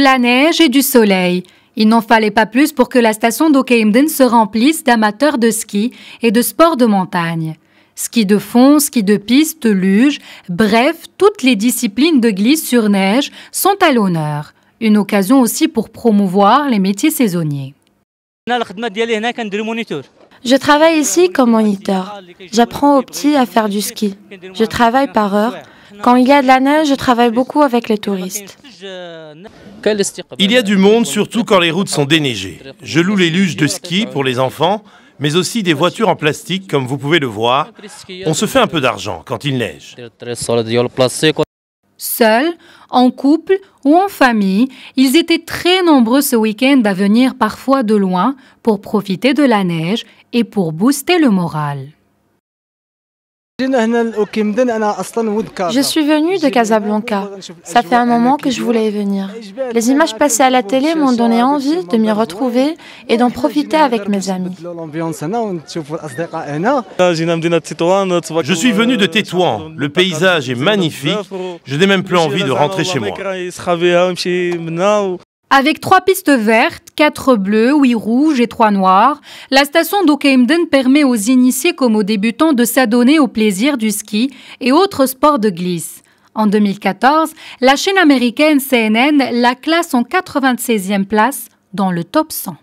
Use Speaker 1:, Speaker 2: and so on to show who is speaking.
Speaker 1: de la neige et du soleil. Il n'en fallait pas plus pour que la station d'Okeimden se remplisse d'amateurs de ski et de sports de montagne. Ski de fond, ski de piste, luge, bref, toutes les disciplines de glisse sur neige sont à l'honneur. Une
Speaker 2: occasion aussi pour promouvoir les métiers saisonniers. Je travaille ici comme moniteur. J'apprends aux petits à faire du ski. Je travaille par heure quand il y a de la neige, je travaille beaucoup avec les touristes.
Speaker 3: Il y a du monde, surtout quand les routes sont déneigées. Je loue les luges de ski pour les enfants, mais aussi des voitures en plastique, comme vous pouvez le voir. On se fait un peu d'argent quand il neige.
Speaker 1: Seuls, en couple ou en famille, ils étaient très nombreux ce week-end à venir parfois de loin pour profiter de la neige et pour booster le moral.
Speaker 2: Je suis venue de Casablanca. Ça fait un moment que je voulais y venir. Les images passées à la télé m'ont donné envie de m'y retrouver et d'en profiter avec mes amis. Je
Speaker 3: suis venu de Tétouan. Le paysage est magnifique. Je n'ai même plus envie de rentrer chez moi.
Speaker 1: Avec trois pistes vertes, quatre bleues, huit rouges et trois noires, la station d'Okemden permet aux initiés comme aux débutants de s'adonner au plaisir du ski et autres sports de glisse. En 2014, la chaîne américaine CNN la classe en 96e place dans le top 100.